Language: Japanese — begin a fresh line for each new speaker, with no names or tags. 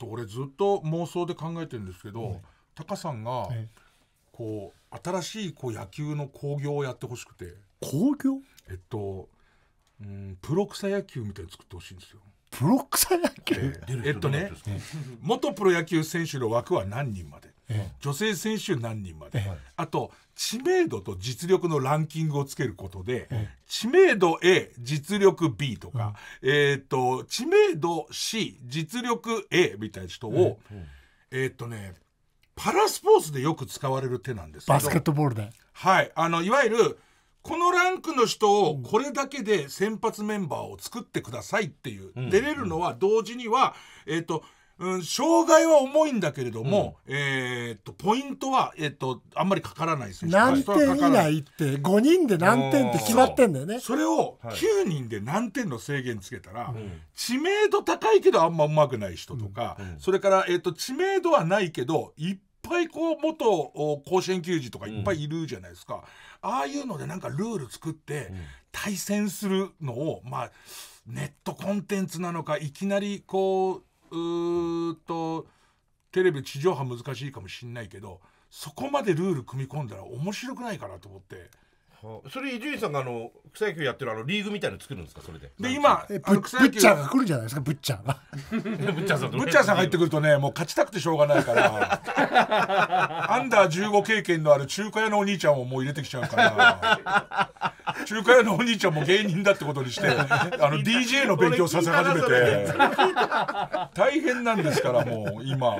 と俺ずっと妄想で考えてるんですけど、うん、タカさんが、こう新しいこう野球の興行をやってほしくて興行えっとうんプロ草野球みたいに作ってほしいんですよプロ草野球、えー、えっとね元プロ野球選手の枠は何人まで女性選手何人まで、あと知名度と実力のランキングをつけることで、知名度 A 実力 B とか、えっと知名度 C 実力 A みたいな人を、えっとねパラスポーツでよく使われる手なんですバスケットボールではいあのいわゆるこのランクの人をこれだけで先発メンバーを作ってくださいっていう、出れるのは同時にはえっ、とうん、障害は重いんだけれども、うん、えっとポイントは、えー、っとあんまりかからない選手何点以内って5人で何点って決まってんだよねそれを9人で何点の制限つけたら、はい、知名度高いけどあんまうまくない人とか、うんうん、それから、えー、っと知名度はないけどいっぱいこう元甲子園球児とかいっぱいいるじゃないですか、うん、ああいうのでなんかルール作って対戦するのをまあネットコンテンツなのかいきなりこううとテレビ地上波難しいかもしれないけどそこまでルール組み込んだら面白くないかなと思って。それ伊集院さんがあの草野球やってるあのリーグみたいの作るんですかそれで。で今ブッチャーが来るんじゃないですかブッチャーが。ブッチャーさんブッチャーさん入ってくるとねもう勝ちたくてしょうがないから アンダー15経験のある中華屋のお兄ちゃんをもう入れてきちゃうから中華屋のお兄ちゃんも芸人だってことにして あの DJ の勉強させ始めて大変なんですからもう今。